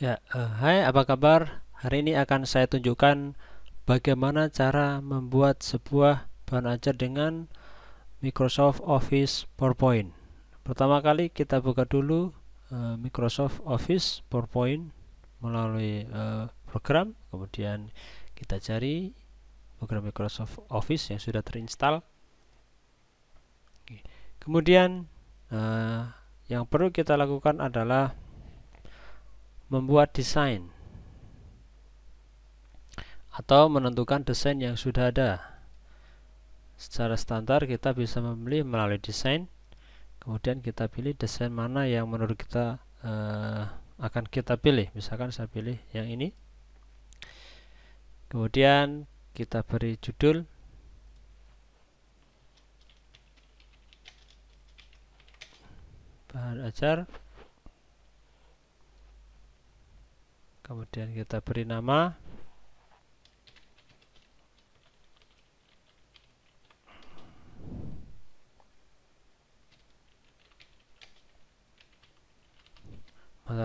Ya, uh, hai, apa kabar? Hari ini akan saya tunjukkan bagaimana cara membuat sebuah bahan ajar dengan Microsoft Office PowerPoint. Pertama kali kita buka dulu uh, Microsoft Office PowerPoint melalui uh, program, kemudian kita cari program Microsoft Office yang sudah terinstall. Kemudian uh, yang perlu kita lakukan adalah membuat desain atau menentukan desain yang sudah ada secara standar kita bisa memilih melalui desain kemudian kita pilih desain mana yang menurut kita uh, akan kita pilih misalkan saya pilih yang ini kemudian kita beri judul bahan ajar kemudian kita beri nama mata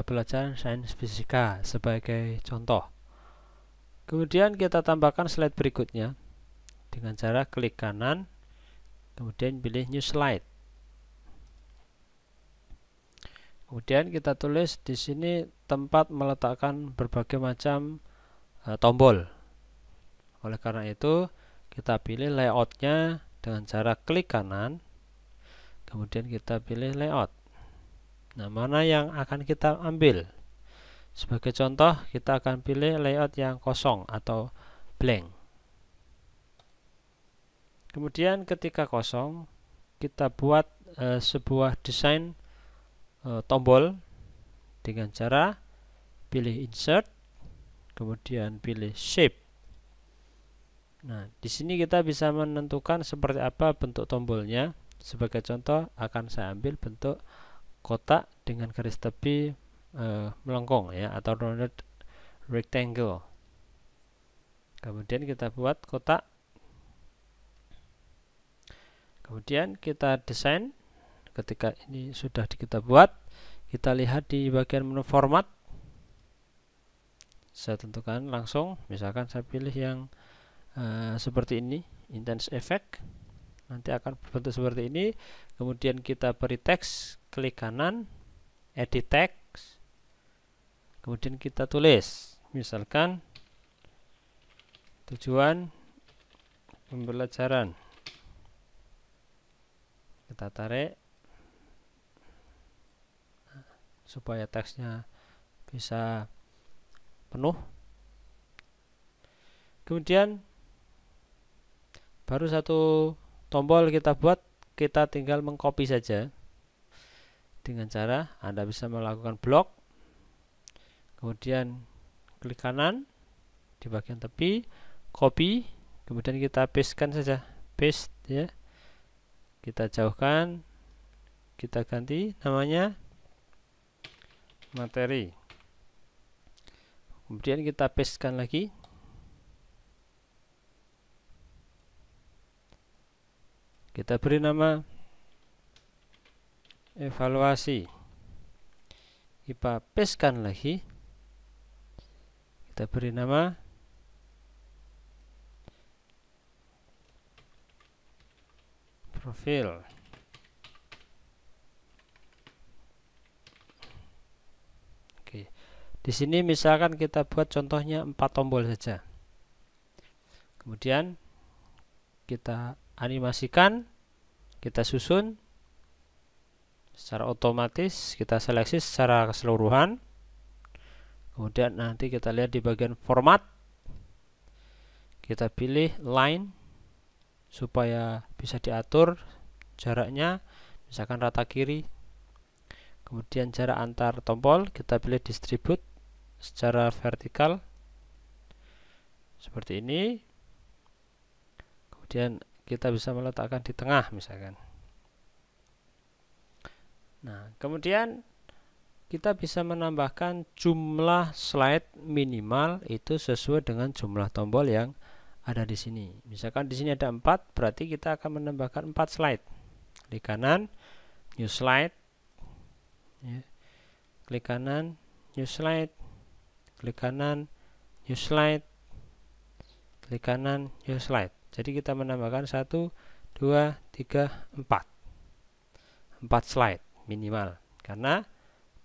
pelajaran sains fisika sebagai contoh kemudian kita tambahkan slide berikutnya dengan cara klik kanan kemudian pilih new slide Kemudian kita tulis di sini tempat meletakkan berbagai macam e, tombol. Oleh karena itu, kita pilih layoutnya dengan cara klik kanan. Kemudian kita pilih layout. Nah, mana yang akan kita ambil? Sebagai contoh, kita akan pilih layout yang kosong atau blank. Kemudian ketika kosong, kita buat e, sebuah desain Eh, tombol dengan cara pilih insert kemudian pilih shape nah di sini kita bisa menentukan seperti apa bentuk tombolnya sebagai contoh akan saya ambil bentuk kotak dengan garis tepi e, melengkung ya atau rounded rectangle kemudian kita buat kotak kemudian kita desain ketika ini sudah kita buat kita lihat di bagian menu format saya tentukan langsung misalkan saya pilih yang uh, seperti ini intense effect nanti akan berbentuk seperti ini kemudian kita beri teks klik kanan edit text. kemudian kita tulis misalkan tujuan pembelajaran kita tarik supaya teksnya bisa penuh kemudian baru satu tombol kita buat kita tinggal mengcopy saja dengan cara Anda bisa melakukan blok kemudian klik kanan di bagian tepi copy kemudian kita pastekan saja paste ya kita jauhkan kita ganti namanya materi kemudian kita pastekan lagi kita beri nama evaluasi kita pastekan lagi kita beri nama profil Di sini misalkan kita buat contohnya 4 tombol saja. Kemudian kita animasikan, kita susun secara otomatis, kita seleksi secara keseluruhan. Kemudian nanti kita lihat di bagian format kita pilih line supaya bisa diatur jaraknya misalkan rata kiri kemudian jarak antar tombol kita pilih distribute secara vertikal seperti ini kemudian kita bisa meletakkan di tengah misalkan nah kemudian kita bisa menambahkan jumlah slide minimal itu sesuai dengan jumlah tombol yang ada di sini misalkan di sini ada empat berarti kita akan menambahkan empat slide klik kanan new slide ya. klik kanan new slide klik kanan new slide klik kanan new slide jadi kita menambahkan 1 2 3 4 4 slide minimal karena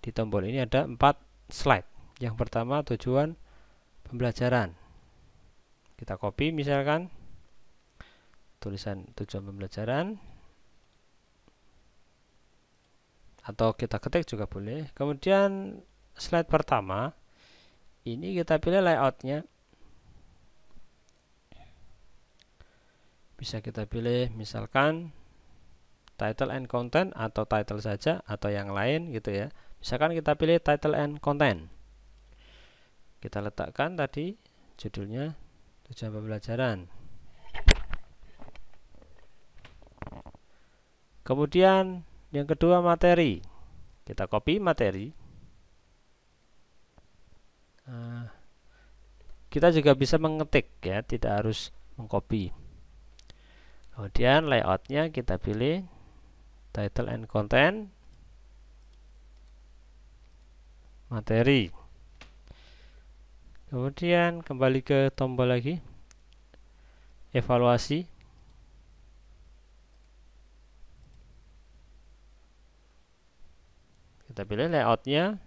di tombol ini ada 4 slide yang pertama tujuan pembelajaran kita copy misalkan tulisan tujuan pembelajaran atau kita ketik juga boleh kemudian slide pertama ini kita pilih layoutnya bisa kita pilih misalkan title and content atau title saja atau yang lain gitu ya misalkan kita pilih title and content kita letakkan tadi judulnya tujuan pembelajaran kemudian yang kedua materi kita copy materi Kita juga bisa mengetik ya, tidak harus mengcopy. Kemudian layoutnya kita pilih title and content, materi. Kemudian kembali ke tombol lagi, evaluasi. Kita pilih layoutnya,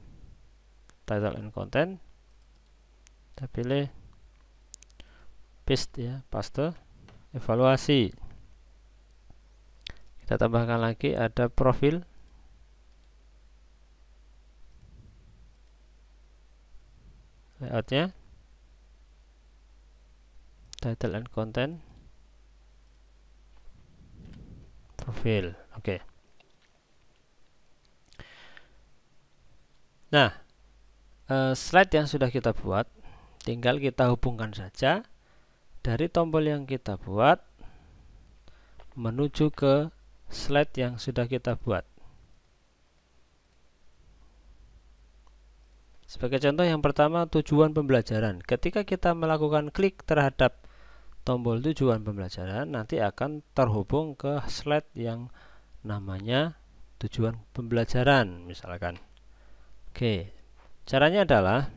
title and content, kita pilih paste ya paste evaluasi kita tambahkan lagi ada profil layoutnya title and content profil oke okay. nah uh, slide yang sudah kita buat tinggal kita hubungkan saja dari tombol yang kita buat menuju ke slide yang sudah kita buat sebagai contoh yang pertama tujuan pembelajaran ketika kita melakukan klik terhadap tombol tujuan pembelajaran nanti akan terhubung ke slide yang namanya tujuan pembelajaran misalkan oke caranya adalah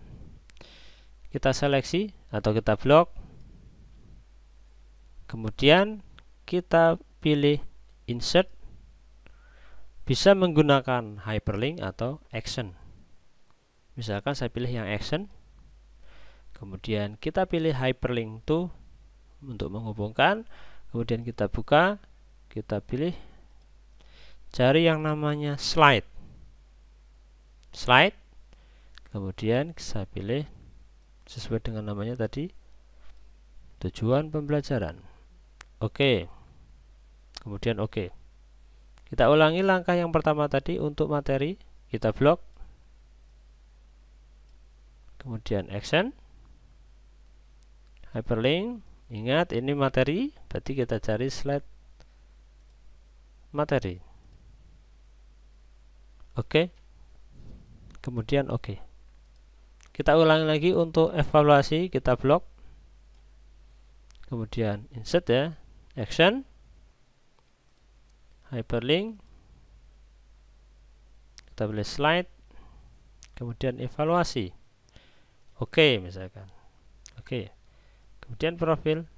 kita seleksi atau kita blok kemudian kita pilih insert bisa menggunakan hyperlink atau action misalkan saya pilih yang action kemudian kita pilih hyperlink to untuk menghubungkan kemudian kita buka kita pilih cari yang namanya slide slide kemudian saya pilih sesuai dengan namanya tadi tujuan pembelajaran oke okay. kemudian oke okay. kita ulangi langkah yang pertama tadi untuk materi kita blok kemudian action hyperlink ingat ini materi berarti kita cari slide materi oke okay. kemudian oke okay. Kita ulangi lagi untuk evaluasi kita blok. Kemudian insert ya, action, hyperlink, kita pilih slide, kemudian evaluasi. Oke okay, misalkan. Oke. Okay. Kemudian profil.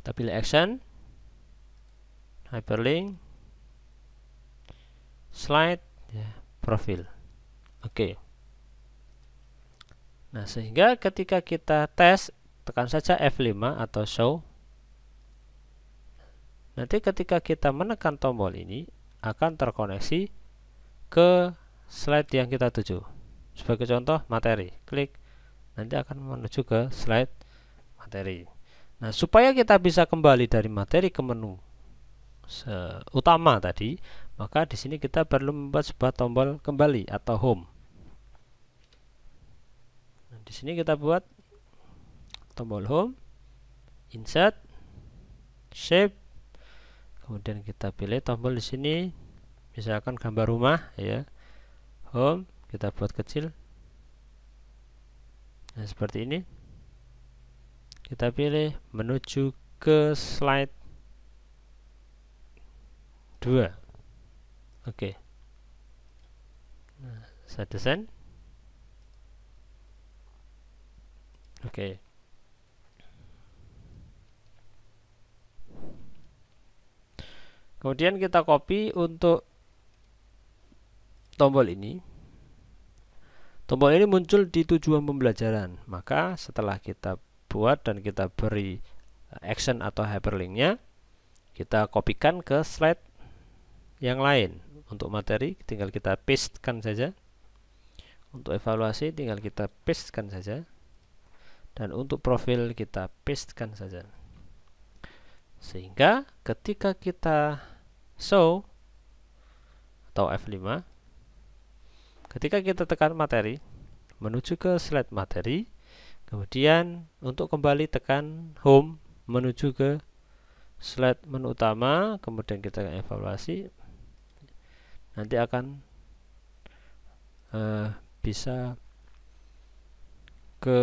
Kita pilih action, hyperlink, slide, ya, profil. Oke. Okay. Nah, sehingga ketika kita tes, tekan saja F5 atau show. Nanti ketika kita menekan tombol ini, akan terkoneksi ke slide yang kita tuju. Sebagai contoh, materi. Klik, nanti akan menuju ke slide materi. Nah, supaya kita bisa kembali dari materi ke menu utama tadi, maka di sini kita perlu membuat sebuah tombol kembali atau home di sini kita buat tombol home insert shape kemudian kita pilih tombol di sini misalkan gambar rumah ya home kita buat kecil nah seperti ini kita pilih menuju ke slide 2 oke okay. nah, saya desain Oke. Okay. Kemudian kita copy untuk tombol ini. Tombol ini muncul di tujuan pembelajaran. Maka setelah kita buat dan kita beri eh, action atau hyperlinknya, kita kopikan ke slide yang lain. Untuk materi tinggal kita pastekan saja. Untuk evaluasi tinggal kita pastekan saja dan untuk profil kita pastekan saja sehingga ketika kita show atau F5 ketika kita tekan materi menuju ke slide materi kemudian untuk kembali tekan home menuju ke slide menu utama kemudian kita evaluasi nanti akan uh, bisa ke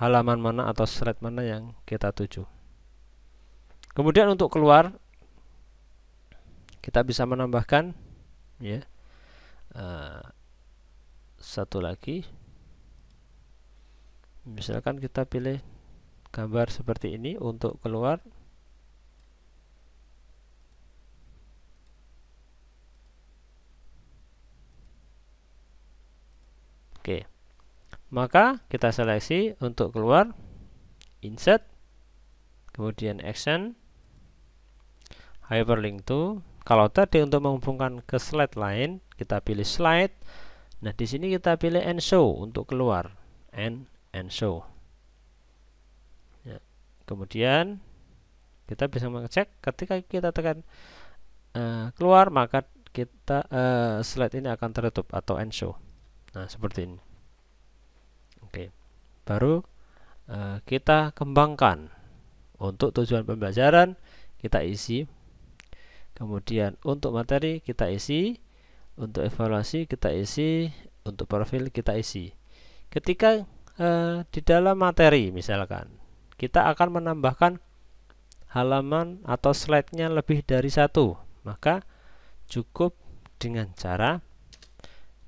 halaman mana atau slide mana yang kita tuju. Kemudian untuk keluar kita bisa menambahkan ya uh, satu lagi. Misalkan kita pilih gambar seperti ini untuk keluar Oke. Okay. Maka kita seleksi untuk keluar insert kemudian action hyperlink to. Kalau tadi untuk menghubungkan ke slide lain, kita pilih slide. Nah, di sini kita pilih and show untuk keluar and and show. Ya. Kemudian kita bisa mengecek ketika kita tekan uh, keluar maka kita uh, slide ini akan tertutup atau end show. Nah, seperti ini. Oke. Baru uh, kita kembangkan untuk tujuan pembelajaran kita isi. Kemudian untuk materi kita isi, untuk evaluasi kita isi, untuk profil kita isi. Ketika eh, di dalam materi misalkan kita akan menambahkan halaman atau slide-nya lebih dari satu, maka cukup dengan cara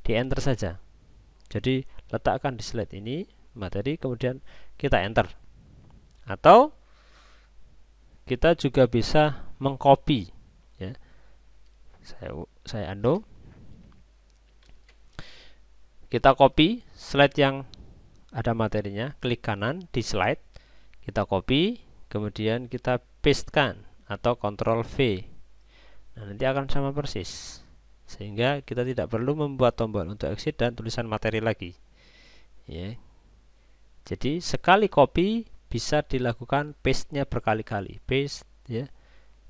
di enter saja. Jadi letakkan di slide ini materi kemudian kita enter atau kita juga bisa mengcopy ya saya saya undo kita copy slide yang ada materinya klik kanan di slide kita copy kemudian kita paste kan atau Ctrl V nah, nanti akan sama persis sehingga kita tidak perlu membuat tombol untuk exit dan tulisan materi lagi ya. Jadi sekali copy bisa dilakukan paste-nya berkali-kali, paste ya.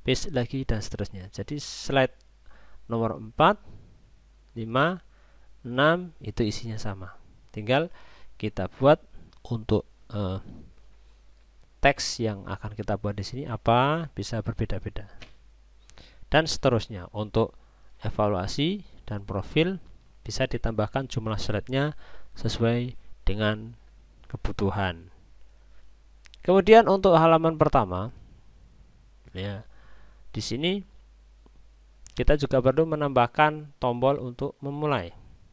Paste lagi dan seterusnya. Jadi slide nomor 4 5 6 itu isinya sama. Tinggal kita buat untuk uh, teks yang akan kita buat di sini apa bisa berbeda-beda. Dan seterusnya untuk evaluasi dan profil bisa ditambahkan jumlah slide-nya sesuai dengan kebutuhan. Kemudian untuk halaman pertama ya. Di sini kita juga perlu menambahkan tombol untuk memulai.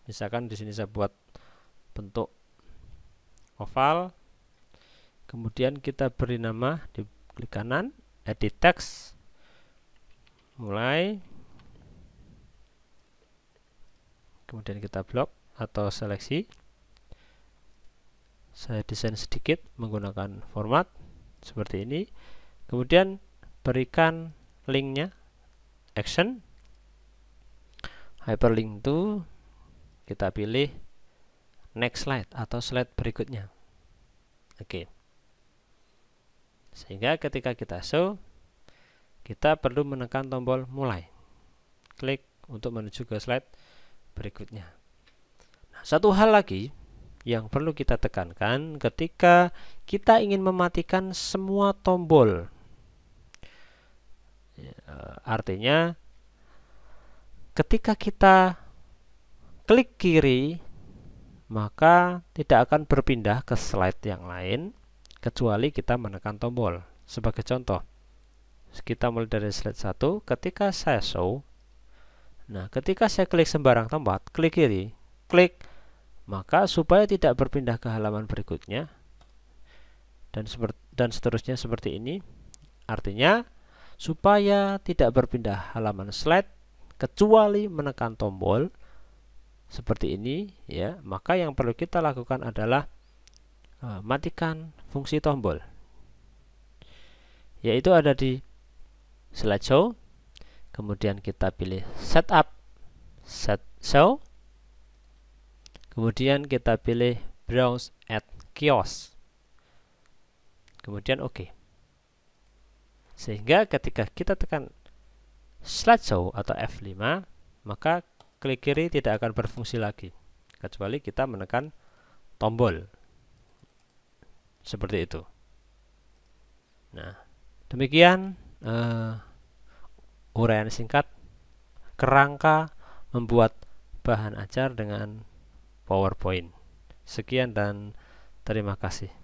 Misalkan di sini saya buat bentuk oval. Kemudian kita beri nama di klik kanan edit text mulai kemudian kita blok atau seleksi saya desain sedikit menggunakan format seperti ini kemudian berikan linknya action hyperlink to kita pilih next slide atau slide berikutnya oke sehingga ketika kita show kita perlu menekan tombol mulai klik untuk menuju ke slide berikutnya nah, satu hal lagi yang perlu kita tekankan ketika kita ingin mematikan semua tombol. Ya, artinya, ketika kita klik kiri, maka tidak akan berpindah ke slide yang lain, kecuali kita menekan tombol. Sebagai contoh, kita mulai dari slide 1, ketika saya show, nah ketika saya klik sembarang tempat, klik kiri, klik maka supaya tidak berpindah ke halaman berikutnya dan dan seterusnya seperti ini. Artinya supaya tidak berpindah halaman slide kecuali menekan tombol seperti ini ya, maka yang perlu kita lakukan adalah uh, matikan fungsi tombol. Yaitu ada di slideshow, kemudian kita pilih setup set show Kemudian kita pilih browse at kiosk. Kemudian oke. OK. Sehingga ketika kita tekan slide show atau F5, maka klik kiri tidak akan berfungsi lagi kecuali kita menekan tombol seperti itu. Nah, demikian uh, eh, uraian singkat kerangka membuat bahan ajar dengan PowerPoint. Sekian dan terima kasih.